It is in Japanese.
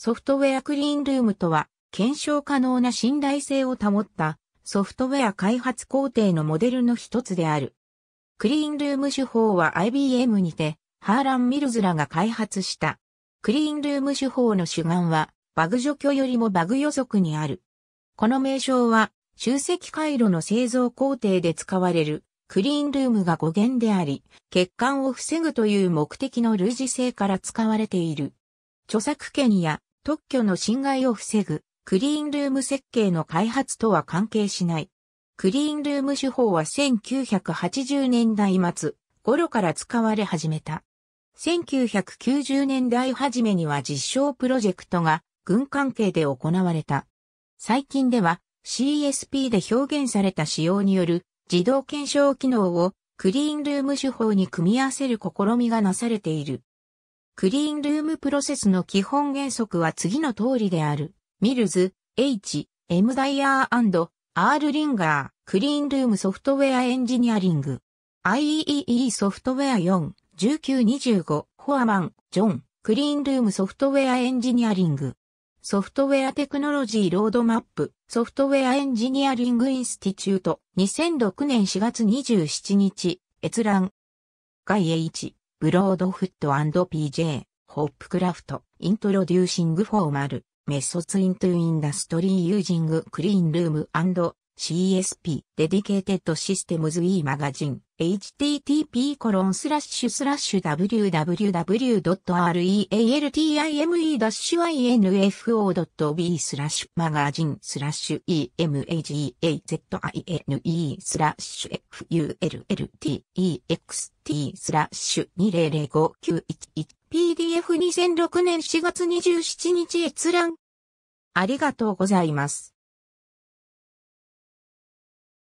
ソフトウェアクリーンルームとは、検証可能な信頼性を保ったソフトウェア開発工程のモデルの一つである。クリーンルーム手法は IBM にて、ハーラン・ミルズらが開発した。クリーンルーム手法の主眼は、バグ除去よりもバグ予測にある。この名称は、集積回路の製造工程で使われるクリーンルームが語源であり、欠陥を防ぐという目的の類似性から使われている。著作権や特許の侵害を防ぐクリーンルーム設計の開発とは関係しない。クリーンルーム手法は1980年代末頃から使われ始めた。1990年代初めには実証プロジェクトが軍関係で行われた。最近では CSP で表現された仕様による自動検証機能をクリーンルーム手法に組み合わせる試みがなされている。クリーンルームプロセスの基本原則は次の通りである。ミルズ、H、M ダイヤー &R リンガー、クリーンルームソフトウェアエンジニアリング。IEEE ソフトウェア4、1925、ホアマン、ジョン、クリーンルームソフトウェアエンジニアリング。ソフトウェアテクノロジーロードマップ、ソフトウェアエンジニアリングインスティチュート、2006年4月27日、閲覧。外 H。ブロードフット &PJ、ホップクラフト、イントロデューシングフォーマル、メソツイントゥインダストリーユージングクリーンルーム CSP Dedicated s y s t e m s w e http コロンスラッシュスラッシュ www.realtime-info.b スラッシュマガジンスラッシュ e m a g a z i n e スラッシュ fulltext スラッシュ200591 PDF2006 年4月27日閲覧ありがとうございます。